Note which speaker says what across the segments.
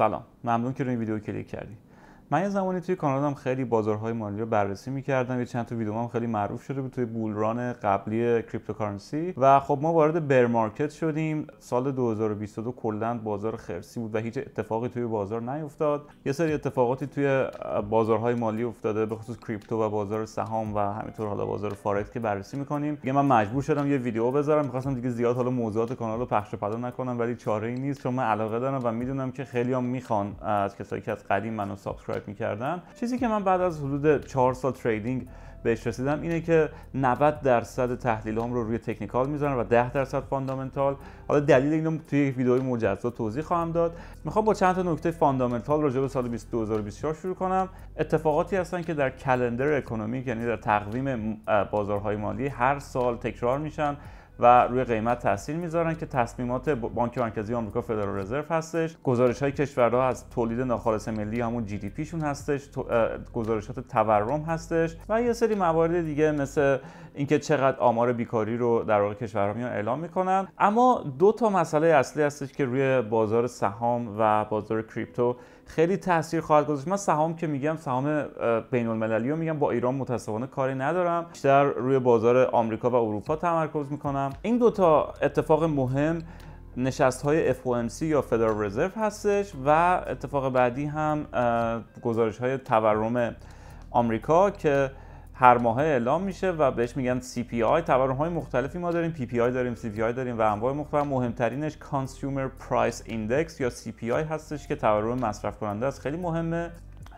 Speaker 1: سلام ممنون که روی این ویدیو کلیک کردی من یه زمانی توی کانال خیلی بازارهای مالی رو بررسی میکردم یه چند تا ویدیو هم خیلی معروف شده بود توی بولران قبلی کریپتوکارنسی و خب ما وارد بر مارکت شدیم سال 2022 کلا بازار خرسی بود و هیچ اتفاقی توی بازار نیفتاد یه سری اتفاقاتی توی بازارهای مالی افتاده به خصوص کریپتو و بازار سهام و همینطور حالا بازار فارکس که بررسی میکنیم دیگه من مجبور شدم یه ویدیو بذارم میخواستم دیگه زیاد حالا موضوعات کانال رو پخش پدا نکنم ولی چاره ای نیست چون من علاقه دارم و میدونم که خیلی میخوان از کسایی که از قدیم منو سابسکرایب چیزی که من بعد از حدود چهار سال تریدینگ بهش رسیدم اینه که 90 درصد تحلیل رو روی تکنیکال میذارم و 10 درصد فاندامنتال حالا دلیل اینو توی یک ویدئوی مجزا توضیح خواهم داد میخوام با چند تا نکته فاندامنتال راجع به سال 2024 شروع کنم اتفاقاتی هستن که در کلندر اکونومیک یعنی در تقویم بازارهای مالی هر سال تکرار میشن و روی قیمت تاثیر میذارن که تصمیمات بانک مرکزی آمریکا فدرال رزرو هستش گزارش های کشورها از تولید ناخالص ملی همون جی دی شون هستش گزارشات تورم هستش و یه سری موارد دیگه مثل اینکه چقدر آمار بیکاری رو در واقع کشورها میان اعلام میکنن اما دو تا مسئله اصلی هستش که روی بازار سهام و بازار کریپتو خیلی تاثیر خواهد گذاشت من سهام که میگم سهام بین المللی رو میگم با ایران متاسفانه کاری ندارم بیشتر روی بازار آمریکا و اروپا تمرکز میکنم این دوتا اتفاق مهم نشست های FOMC یا فدرال رزرو هستش و اتفاق بعدی هم گزارش های تورم آمریکا که هر ماه اعلام میشه و بهش میگن CPI تورم های مختلفی ما داریم PPI داریم CPI داریم و انواع مختلف مهمترینش Consumer Price Index یا CPI هستش که تورم مصرف کننده است خیلی مهمه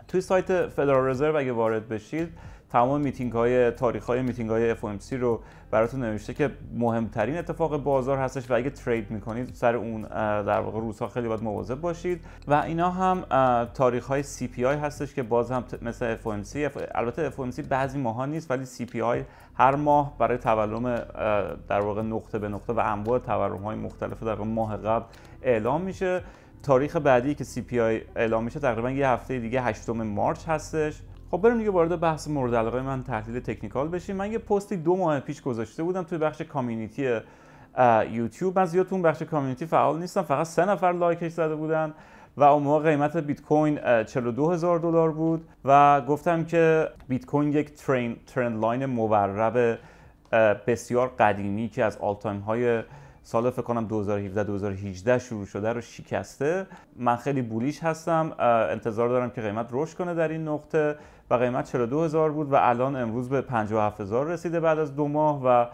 Speaker 1: توی سایت فدرال رزرو اگه وارد بشید تمام میتینگ های تاریخ های میتینگ های FOMC رو براتون نوشته که مهمترین اتفاق بازار هستش و اگه ترید میکنید سر اون در واقع روزها خیلی باید مواظب باشید و اینا هم تاریخ های CPI هستش که باز هم مثل FOMC البته FOMC بعضی ماها نیست ولی CPI هر ماه برای تورم در واقع نقطه به نقطه و انواع تورم های مختلف در ماه قبل اعلام میشه تاریخ بعدی که CPI اعلام میشه تقریبا یه هفته دیگه 8 مارچ هستش خب بریم دیگه وارد بحث مورد علاقه من تحلیل تکنیکال بشیم من یه پستی دو ماه پیش گذاشته بودم توی بخش کامیونیتی یوتیوب من زیاد اون بخش کامیونیتی فعال نیستم فقط سه نفر لایکش زده بودن و اون موقع قیمت بیت کوین 42 هزار دلار بود و گفتم که بیت کوین یک ترین ترند لاین مورب بسیار قدیمی که از آل تایم های سال فکر کنم 2017 2018 شروع شده رو شکسته من خیلی بولیش هستم انتظار دارم که قیمت رشد کنه در این نقطه و قیمت هزار بود و الان امروز به هزار رسیده بعد از دو ماه و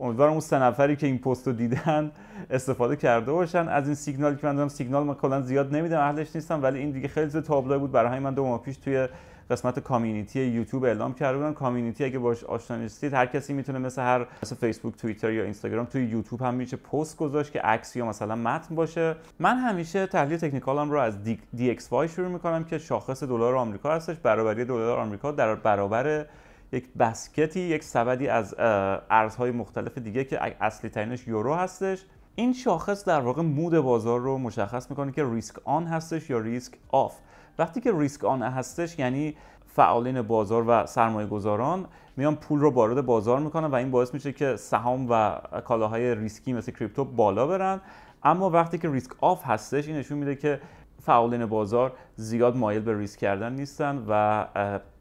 Speaker 1: امیدوارم اون سه نفری که این پست رو دیدن استفاده کرده باشن از این سیگنالی که من دارم سیگنال من کلا زیاد نمیدم اهلش نیستم ولی این دیگه خیلی تابلو بود برای من دو ماه پیش توی قسمت کامیونیتی یوتیوب اعلام کرده بودن کامیونیتی اگه باش آشنا نیستید هر کسی میتونه مثل هر مثل فیسبوک توییتر یا اینستاگرام توی یوتیوب هم میشه پست گذاشت که عکس یا مثلا متن باشه من همیشه تحلیل تکنیکالم رو از دی, دی وای شروع میکنم که شاخص دلار آمریکا هستش برابری دلار آمریکا در برابر یک بسکتی یک سبدی از ارزهای مختلف دیگه که اصلی ترینش یورو هستش این شاخص در واقع مود بازار رو مشخص میکنه که ریسک آن هستش یا ریسک آف وقتی که ریسک آن هستش یعنی فعالین بازار و سرمایه گذاران میان پول رو وارد بازار میکنن و این باعث میشه که سهام و کالاهای ریسکی مثل کریپتو بالا برن اما وقتی که ریسک آف هستش این نشون میده که فعالین بازار زیاد مایل به ریسک کردن نیستن و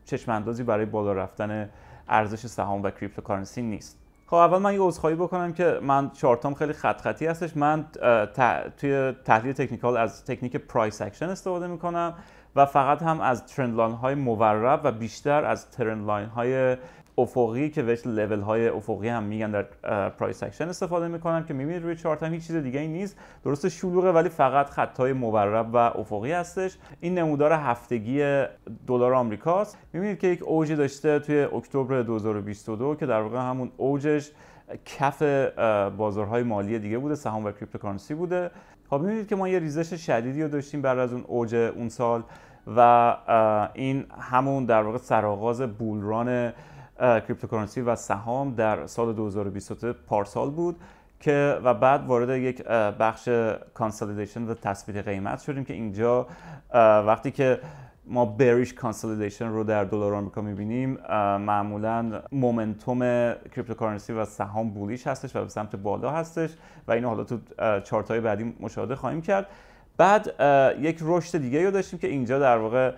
Speaker 1: چشم اندازی برای بالا رفتن ارزش سهام و کریپتوکارنسی نیست خب اول من یه عذرخواهی بکنم که من چارتام خیلی خط خطی هستش من توی تحلیل تکنیکال از تکنیک پرایس اکشن استفاده میکنم و فقط هم از ترند لاین های مورب و بیشتر از ترند های افقی که بهش لول های افقی هم میگن در پرایس اکشن استفاده میکنم که میبینید روی چارت هم هیچ چیز دیگه ای نیست درست شلوغه ولی فقط خط های مورب و افقی هستش این نمودار هفتگی دلار آمریکاست میبینید که یک اوجی داشته توی اکتبر 2022 که در واقع همون اوجش کف بازارهای مالی دیگه بوده سهام و کریپتوکارنسی بوده خب میبینید که ما یه ریزش شدیدی رو داشتیم بعد از اون اوج اون سال و این همون در واقع سرآغاز بولران کریپتوکارنسی و سهام در سال 2020 پارسال بود که و بعد وارد یک بخش کانسولیدیشن و تثبیت قیمت شدیم که اینجا وقتی که ما بریش کانسولیدیشن رو در دلار آمریکا میبینیم معمولا مومنتوم کریپتوکارنسی و سهام بولیش هستش و به سمت بالا هستش و اینو حالا تو چارت های بعدی مشاهده خواهیم کرد بعد یک رشد دیگه رو داشتیم که اینجا در واقع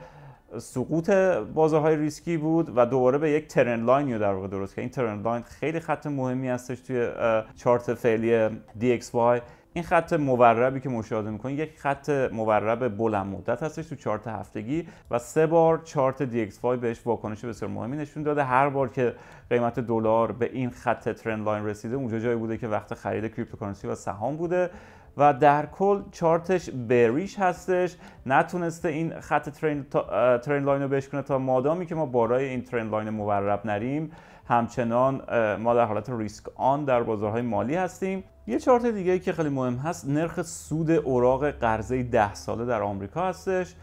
Speaker 1: سقوط بازارهای ریسکی بود و دوباره به یک ترن لاین رو در واقع درست که این ترن لاین خیلی خط مهمی هستش توی چارت فعلی DXY این خط موربی که مشاهده میکنید یک خط مورب بلند مدت هستش تو چارت هفتگی و سه بار چارت DXY بهش واکنش بسیار مهمی نشون داده هر بار که قیمت دلار به این خط ترن لاین رسیده اونجا جایی بوده که وقت خرید کریپتوکارنسی و سهام بوده و در کل چارتش بریش هستش نتونسته این خط ترین, لاین رو بشکنه تا مادامی که ما برای این ترین لاین مورب نریم همچنان ما در حالت ریسک آن در بازارهای مالی هستیم یه چارت دیگه که خیلی مهم هست نرخ سود اوراق قرضه 10 ساله در آمریکا هستش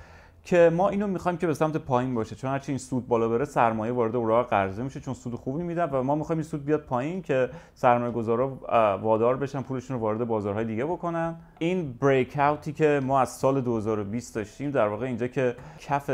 Speaker 1: که ما اینو میخوایم که به سمت پایین باشه چون هرچی این سود بالا بره سرمایه وارد اوراق قرضه میشه چون سود خوبی میدن و ما میخوایم این سود بیاد پایین که سرمایه گذارا وادار بشن پولشون رو وارد بازارهای دیگه بکنن این بریک اوتی که ما از سال 2020 داشتیم در واقع اینجا که کف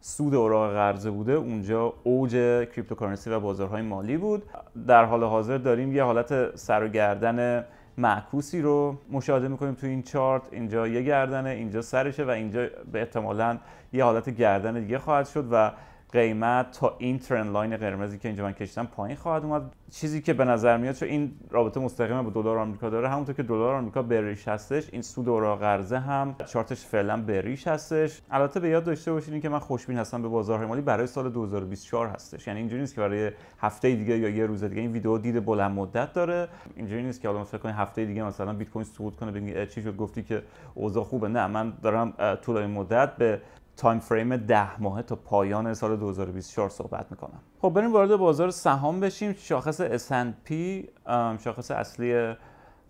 Speaker 1: سود اوراق قرضه بوده اونجا اوج کریپتوکارنسی و بازارهای مالی بود در حال حاضر داریم یه حالت سر و گردن معکوسی رو مشاهده میکنیم تو این چارت اینجا یه گردنه اینجا سرشه و اینجا به احتمالا یه حالت گردن دیگه خواهد شد و قیمت تا این ترند لاین قرمزی که اینجا من کشیدم پایین خواهد اومد چیزی که به نظر میاد چون این رابطه مستقیم با دلار آمریکا داره همونطور که دلار آمریکا بریش هستش این سود اورا قرضه هم چارتش فعلا بریش هستش البته به یاد داشته باشین که من خوشبین هستم به بازار مالی برای سال 2024 هستش یعنی اینجوری نیست که برای هفته دیگه یا یه روز دیگه این ویدیو دید بلند مدت داره اینجوری نیست که حالا فکر هفته دیگه مثلا بیت کوین صعود کنه چی گفتی که اوضاع خوبه نه من دارم طولانی مدت به تایم فریم ده ماه تا پایان سال 2024 صحبت میکنم خب بریم وارد بازار سهام بشیم شاخص S&P شاخص اصلی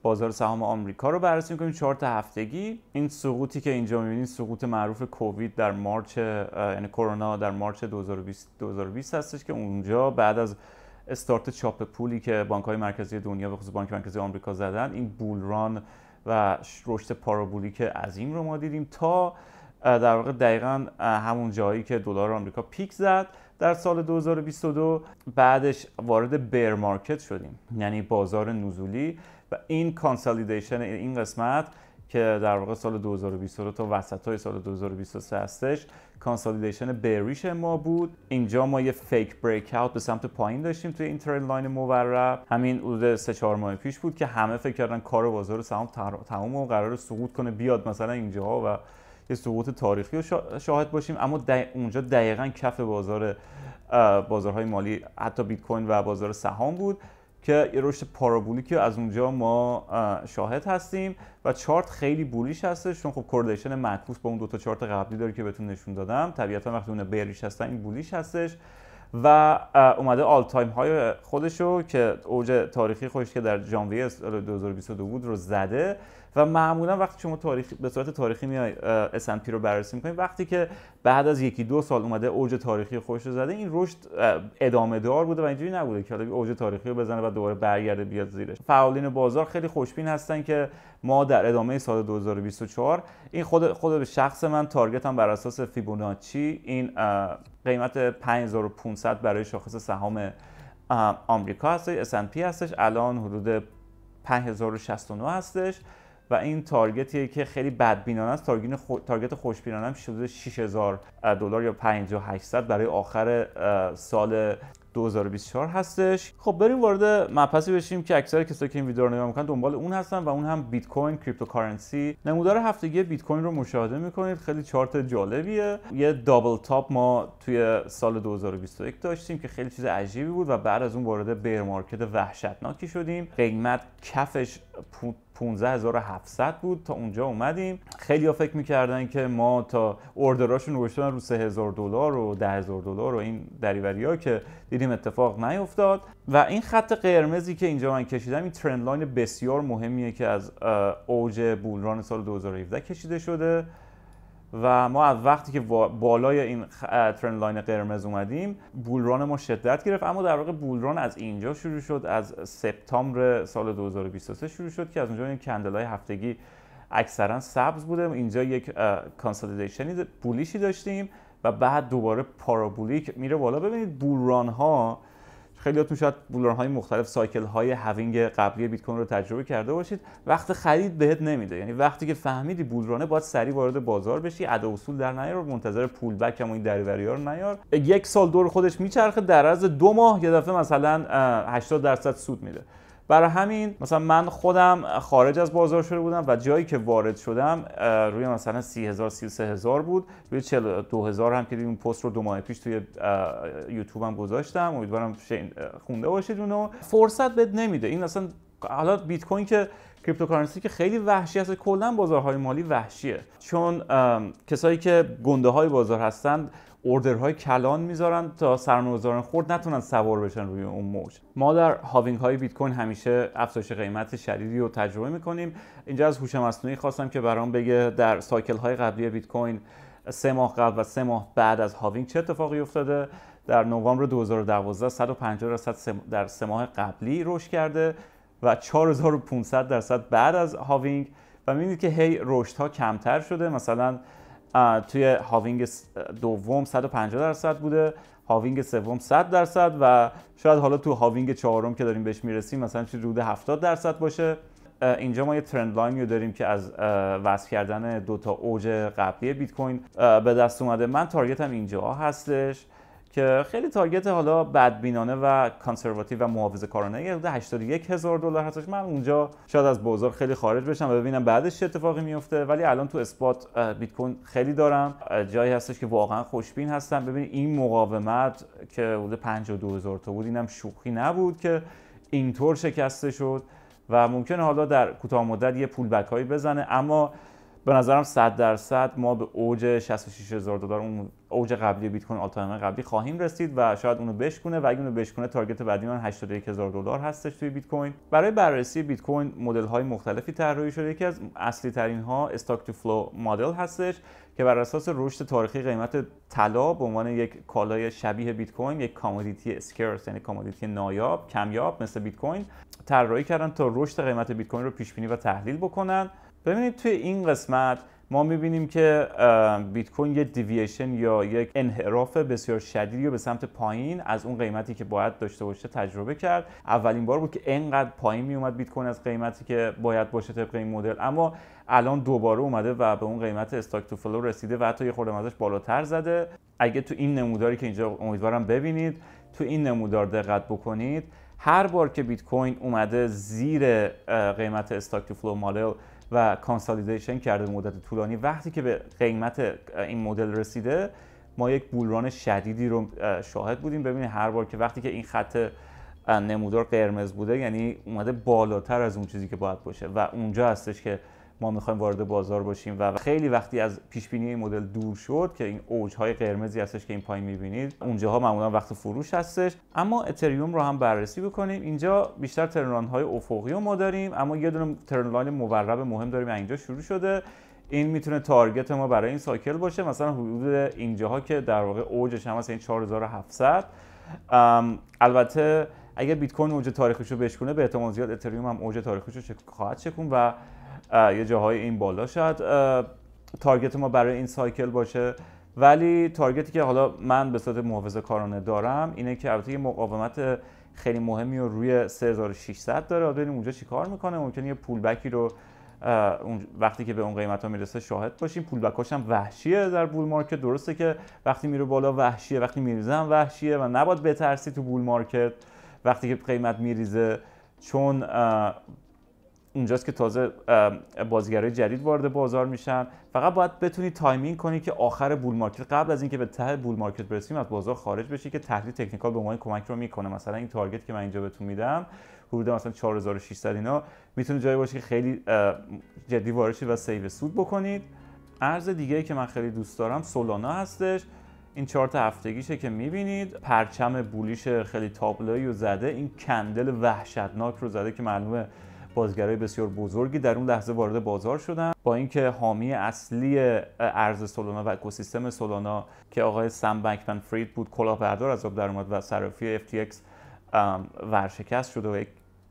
Speaker 1: بازار سهام آمریکا رو بررسی میکنیم چهار تا هفتگی این سقوطی که اینجا میبینید سقوط معروف کووید در مارچ یعنی کرونا در مارچ 2020 2020 هستش که اونجا بعد از استارت چاپ پولی که بانک های مرکزی دنیا به خصوص بانک مرکزی آمریکا زدن این بولران و رشد پارابولیک عظیم رو ما دیدیم تا در واقع دقیقا همون جایی که دلار آمریکا پیک زد در سال 2022 بعدش وارد بیر مارکت شدیم یعنی بازار نزولی و این کانسالیدیشن این قسمت که در واقع سال 2022 تا وسط های سال 2023 هستش کانسالیدیشن بریش ما بود اینجا ما یه فیک بریک اوت به سمت پایین داشتیم توی این ترند لاین مورب همین حدود 3 4 ماه پیش بود که همه فکر کردن کار بازار سهام تمام و قرار سقوط کنه بیاد مثلا اینجا و یه سقوط تاریخی رو شاهد باشیم اما اونجا دقیقا کف بازار بازارهای مالی حتی بیت کوین و بازار سهام بود که یه رشد پارابولیکی از اونجا ما شاهد هستیم و چارت خیلی بولیش هستش چون خب کوردیشن معکوس با اون دو تا چارت قبلی داره که بهتون نشون دادم طبیعتا وقتی اون بریش هستن این بولیش هستش و اومده آل تایم های خودشو که اوج تاریخی خودش که در ژانویه 2022 بود رو زده و معمولا وقتی شما تاریخ به صورت تاریخی میای اس پی رو بررسی میکنید وقتی که بعد از یکی دو سال اومده اوج تاریخی خوش رو زده این رشد ادامه دار بوده و اینجوری نبوده که حالا اوج تاریخی رو بزنه و دوباره برگرده بیاد زیرش فعالین بازار خیلی خوشبین هستن که ما در ادامه سال 2024 این خود خود به شخص من تارگتم بر اساس فیبوناچی این قیمت 5500 برای شاخص سهام آمریکا هستش هستش الان حدود 5069 هستش و این تارگتیه که خیلی بدبینانه است تارگت خو... تارگت خوشبینانه هم شده 6000 دلار یا 5800 برای آخر سال 2024 هستش خب بریم وارد مبحثی بشیم که اکثر کسایی که این ویدیو رو نگاه میکنن دنبال اون هستن و اون هم بیت کوین کریپتوکارنسی نمودار هفتگی بیت کوین رو مشاهده میکنید خیلی چارت جالبیه یه دابل تاپ ما توی سال 2021 داشتیم که خیلی چیز عجیبی بود و بعد از اون وارد بیر مارکت وحشتناکی شدیم قیمت کفش 15700 بود تا اونجا اومدیم خیلی ها فکر میکردن که ما تا اوردراشون نوشتن رو 3000 دلار و 10000 دلار و این دریوری که دیدیم اتفاق نیفتاد و این خط قرمزی که اینجا من کشیدم این ترند لاین بسیار مهمیه که از اوج بولران سال 2017 کشیده شده و ما از وقتی که بالای این ترند لاین قرمز اومدیم بولران ما شدت گرفت اما در واقع بولران از اینجا شروع شد از سپتامبر سال 2023 شروع شد که از اونجا این کندل های هفتگی اکثرا سبز بوده اینجا یک کانسولیدیشن بولیشی داشتیم و بعد دوباره پارابولیک میره بالا ببینید بولران ها خیلیاتون شاید بولران های مختلف سایکل های هاوینگ قبلی بیت کوین رو تجربه کرده باشید وقت خرید بهت نمیده یعنی وقتی که فهمیدی بولرانه باید سریع وارد بازار بشی ادا اصول در نیار منتظر پول بک هم این دریوری ها رو نیار یک سال دور خودش میچرخه در عرض دو ماه یه دفعه مثلا 80 درصد سود میده برای همین مثلا من خودم خارج از بازار شده بودم و جایی که وارد شدم روی مثلا 30000 33000 بود روی 42000 هم که اون پست رو دو ماه پیش توی هم گذاشتم امیدوارم خونده باشید اونو فرصت بد نمیده این اصلا حالا بیت کوین که کریپتوکارنسی که خیلی وحشی هست کلا بازارهای مالی وحشیه چون کسایی که گنده های بازار هستند اوردرهای کلان میذارن تا سرمایه‌گذاران خرد نتونن سوار بشن روی اون موج ما در هاوینگ های بیت کوین همیشه افزایش قیمت شدیدی رو تجربه میکنیم اینجا از هوش مصنوعی خواستم که برام بگه در سایکل های قبلی بیت کوین سه ماه قبل و سه ماه بعد از هاوینگ چه اتفاقی افتاده در نوامبر 2012 150 درصد در سه ماه قبلی رشد کرده و 4500 درصد بعد از هاوینگ و میبینید که هی رشد ها کمتر شده مثلا توی هاوینگ دوم 150 درصد بوده هاوینگ سوم 100 درصد و شاید حالا تو هاوینگ چهارم که داریم بهش میرسیم مثلا چه رود 70 درصد باشه اینجا ما یه ترند لاینی رو داریم که از وصف کردن دو تا اوج قبلی بیت کوین به دست اومده من تارگتم اینجا هستش که خیلی تارگت حالا بدبینانه و کانسرواتیو و محافظه کارانه یه حدود 81 هزار دلار هستش من اونجا شاید از بازار خیلی خارج بشم و ببینم بعدش چه اتفاقی میفته ولی الان تو اسپات بیت کوین خیلی دارم جایی هستش که واقعا خوشبین هستم ببین این مقاومت که حدود 52 هزار تا بود اینم شوخی نبود که اینطور شکسته شد و ممکنه حالا در کوتاه مدت یه پول بزنه اما به نظرم 100 درصد ما به اوج 66 هزار دلار اون اوج قبلی بیت کوین آلتایم قبلی خواهیم رسید و شاید اونو بشکونه و اگه اونو بشکونه تارگت بعدی من 81000 دلار هستش توی بیت کوین برای بررسی بیت کوین مدل های مختلفی طراحی شده یکی از اصلی ترین ها استاک تو فلو مدل هستش که بر اساس رشد تاریخی قیمت طلا به عنوان یک کالای شبیه بیت کوین یک کامودیتی اسکرس یعنی کامودیتی نایاب کمیاب مثل بیت کوین طراحی کردن تا رشد قیمت بیت کوین رو پیش بینی و تحلیل بکنن ببینید توی این قسمت ما میبینیم که بیت کوین یه دیویشن یا یک انحراف بسیار شدیدی رو به سمت پایین از اون قیمتی که باید داشته باشه تجربه کرد اولین بار بود که انقدر پایین میومد بیت کوین از قیمتی که باید باشه طبق این مدل اما الان دوباره اومده و به اون قیمت استاک تو فلو رسیده و حتی یه خورده ازش بالاتر زده اگه تو این نموداری که اینجا امیدوارم ببینید تو این نمودار دقت بکنید هر بار که بیت کوین اومده زیر قیمت استاک تو فلو و کانسالیدیشن کرده مدت طولانی وقتی که به قیمت این مدل رسیده ما یک بولران شدیدی رو شاهد بودیم ببینید هر بار که وقتی که این خط نمودار قرمز بوده یعنی اومده بالاتر از اون چیزی که باید باشه و اونجا هستش که ما میخوایم وارد بازار باشیم و خیلی وقتی از پیش بینی این مدل دور شد که این اوج های قرمزی هستش که این پایین میبینید اونجاها معمولا وقت فروش هستش اما اتریوم رو هم بررسی بکنیم اینجا بیشتر ترنلاین های افقی رو ما داریم اما یه دونه ترنلاین مورب مهم داریم اینجا شروع شده این میتونه تارگت ما برای این سایکل باشه مثلا حدود اینجاها که در واقع اوجش هم این 4700 البته اگر بیت کوین اوج تاریخیشو بشکونه به احتمال زیاد اتریوم هم اوج خواهد شکون و یه جاهای این بالا شاید تارگت ما برای این سایکل باشه ولی تارگتی که حالا من به صورت محافظه کارانه دارم اینه که البته یه مقاومت خیلی مهمی رو روی 3600 داره ببینیم اونجا چیکار میکنه ممکنه یه پول بکی رو وقتی که به اون قیمت ها میرسه شاهد باشیم پول بکاش هم وحشیه در بول مارکت درسته که وقتی میره بالا وحشیه وقتی میریزه هم وحشیه و نباید بترسی تو بول مارکت وقتی که قیمت میریزه چون اونجاست که تازه بازیگرای جدید وارد بازار میشن فقط باید بتونی تایمینگ کنی که آخر بول مارکت قبل از اینکه به ته بول مارکت برسیم از بازار خارج بشی که تحلیل تکنیکال به ما کمک رو میکنه مثلا این تارگت که من اینجا بهتون میدم حدود مثلا 4600 اینا میتونه جایی باشه که خیلی جدی وارد و سیو سود بکنید ارز دیگه ای که من خیلی دوست دارم سولانا هستش این چارت هفتگیشه که میبینید پرچم بولیش خیلی تابلایی و زده این کندل وحشتناک رو زده که معلومه بازیگرای بسیار بزرگی در اون لحظه وارد بازار شدن با اینکه حامی اصلی ارز سولانا و اکوسیستم سولانا که آقای سم بنکمن فرید بود کلاهبردار از آب در و صرافی FTX ورشکست شد و یک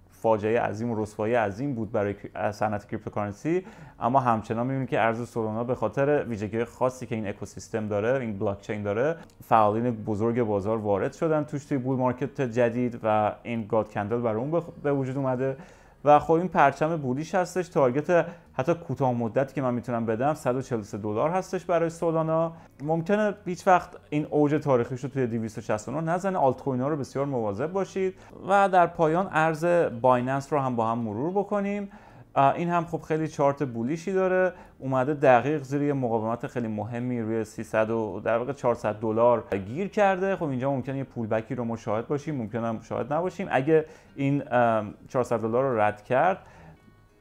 Speaker 1: فاجعه عظیم و رسوایی عظیم بود برای صنعت کریپتوکارنسی اما همچنان میبینیم که ارز سولانا به خاطر ویژگی خاصی که این اکوسیستم داره این بلاکچین داره فعالین بزرگ بازار وارد شدن توش توی بول مارکت جدید و این گاد کندل برای اون به وجود اومده و خب این پرچم بولیش هستش تارگت حتی کوتاه مدت که من میتونم بدم 143 دلار هستش برای سولانا ممکنه هیچ وقت این اوج تاریخیش رو توی 269 نزنه آلت کوین ها رو بسیار مواظب باشید و در پایان ارز بایننس رو هم با هم مرور بکنیم این هم خب خیلی چارت بولیشی داره اومده دقیق زیر یه مقاومت خیلی مهمی روی 300 و در واقع 400 دلار گیر کرده خب اینجا ممکنه یه پول بکی رو مشاهد باشیم ممکنه هم شاهد نباشیم اگه این 400 دلار رو رد کرد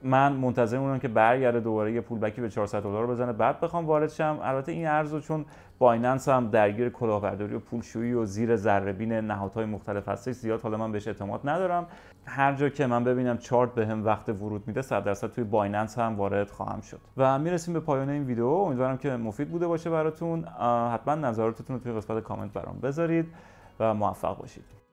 Speaker 1: من منتظر اونم که برگرده دوباره یه بکی به 400 دلار بزنه بعد بخوام وارد شم البته این ارزو چون بایننس هم درگیر کلاهبرداری و پولشویی و زیر بین نهادهای مختلف هستش زیاد حالا من بهش اعتماد ندارم هر جا که من ببینم چارت بهم وقت ورود میده 100 درصد توی بایننس هم وارد خواهم شد و میرسیم به پایان این ویدیو امیدوارم که مفید بوده باشه براتون حتما نظراتتون رو توی قسمت کامنت برام بذارید و موفق باشید